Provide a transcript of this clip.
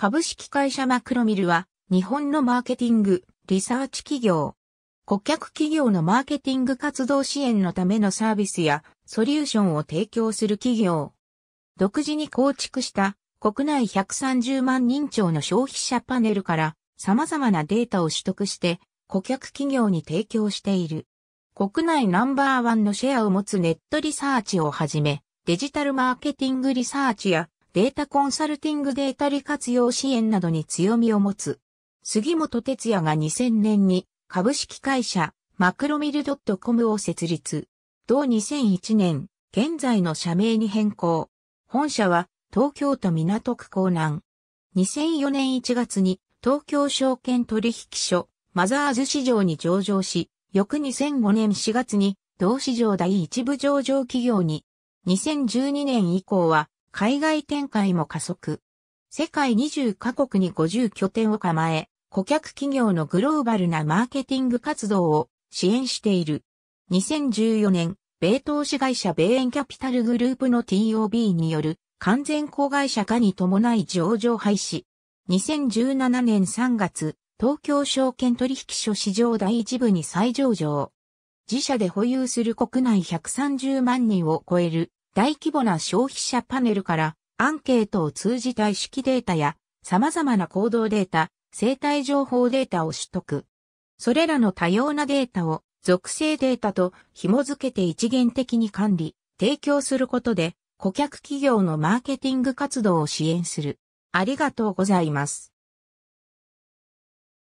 株式会社マクロミルは、日本のマーケティング、リサーチ企業。顧客企業のマーケティング活動支援のためのサービスやソリューションを提供する企業。独自に構築した国内130万人超の消費者パネルから様々なデータを取得して顧客企業に提供している。国内ナンバーワンのシェアを持つネットリサーチをはじめ、デジタルマーケティングリサーチやデータコンサルティングデータ利活用支援などに強みを持つ。杉本哲也が2000年に株式会社マクロミル .com を設立。同2001年、現在の社名に変更。本社は東京都港区港南。2004年1月に東京証券取引所マザーズ市場に上場し、翌2005年4月に同市場第一部上場企業に、2012年以降は海外展開も加速。世界20カ国に50拠点を構え、顧客企業のグローバルなマーケティング活動を支援している。2014年、米投資会社米円キャピタルグループの TOB による完全子会社化に伴い上場廃止。2017年3月、東京証券取引所市場第一部に再上場。自社で保有する国内130万人を超える大規模な消費者パネルからアンケートを通じた意識データや様々な行動データ、生態情報データを取得。それらの多様なデータを属性データと紐付けて一元的に管理、提供することで顧客企業のマーケティング活動を支援する。ありがとうございます。